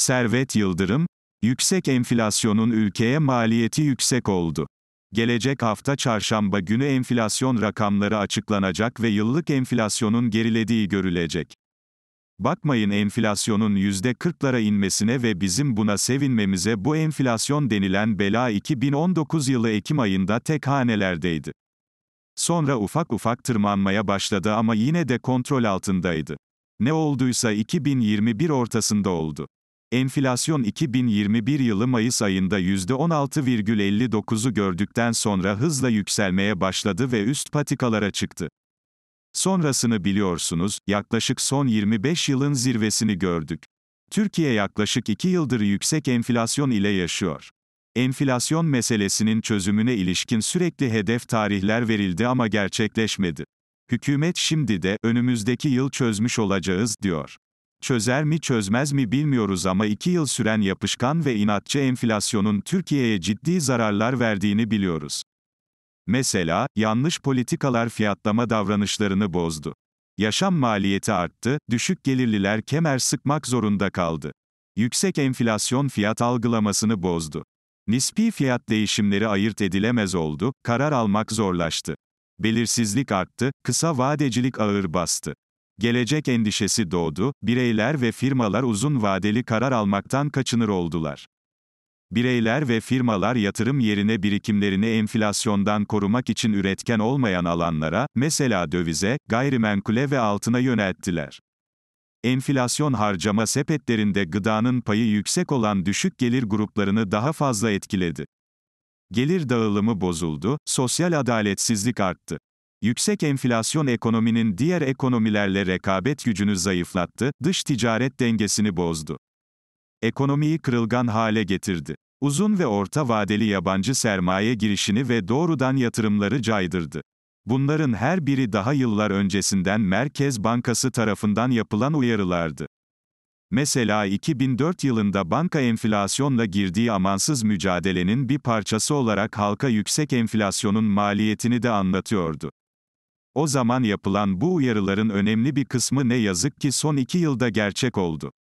Servet Yıldırım, yüksek enflasyonun ülkeye maliyeti yüksek oldu. Gelecek hafta çarşamba günü enflasyon rakamları açıklanacak ve yıllık enflasyonun gerilediği görülecek. Bakmayın enflasyonun %40'lara inmesine ve bizim buna sevinmemize bu enflasyon denilen bela 2019 yılı Ekim ayında tek hanelerdeydi. Sonra ufak ufak tırmanmaya başladı ama yine de kontrol altındaydı. Ne olduysa 2021 ortasında oldu. Enflasyon 2021 yılı Mayıs ayında %16,59'u gördükten sonra hızla yükselmeye başladı ve üst patikalara çıktı. Sonrasını biliyorsunuz, yaklaşık son 25 yılın zirvesini gördük. Türkiye yaklaşık 2 yıldır yüksek enflasyon ile yaşıyor. Enflasyon meselesinin çözümüne ilişkin sürekli hedef tarihler verildi ama gerçekleşmedi. Hükümet şimdi de önümüzdeki yıl çözmüş olacağız diyor. Çözer mi çözmez mi bilmiyoruz ama 2 yıl süren yapışkan ve inatçı enflasyonun Türkiye'ye ciddi zararlar verdiğini biliyoruz. Mesela, yanlış politikalar fiyatlama davranışlarını bozdu. Yaşam maliyeti arttı, düşük gelirliler kemer sıkmak zorunda kaldı. Yüksek enflasyon fiyat algılamasını bozdu. Nispi fiyat değişimleri ayırt edilemez oldu, karar almak zorlaştı. Belirsizlik arttı, kısa vadecilik ağır bastı gelecek endişesi doğdu, bireyler ve firmalar uzun vadeli karar almaktan kaçınır oldular. Bireyler ve firmalar yatırım yerine birikimlerini enflasyondan korumak için üretken olmayan alanlara, mesela dövize, gayrimenkule ve altına yönelttiler. Enflasyon harcama sepetlerinde gıdanın payı yüksek olan düşük gelir gruplarını daha fazla etkiledi. Gelir dağılımı bozuldu, sosyal adaletsizlik arttı. Yüksek enflasyon ekonominin diğer ekonomilerle rekabet gücünü zayıflattı, dış ticaret dengesini bozdu. Ekonomiyi kırılgan hale getirdi. Uzun ve orta vadeli yabancı sermaye girişini ve doğrudan yatırımları caydırdı. Bunların her biri daha yıllar öncesinden Merkez Bankası tarafından yapılan uyarılardı. Mesela 2004 yılında banka enflasyonla girdiği amansız mücadelenin bir parçası olarak halka yüksek enflasyonun maliyetini de anlatıyordu. O zaman yapılan bu uyarıların önemli bir kısmı ne yazık ki son iki yılda gerçek oldu.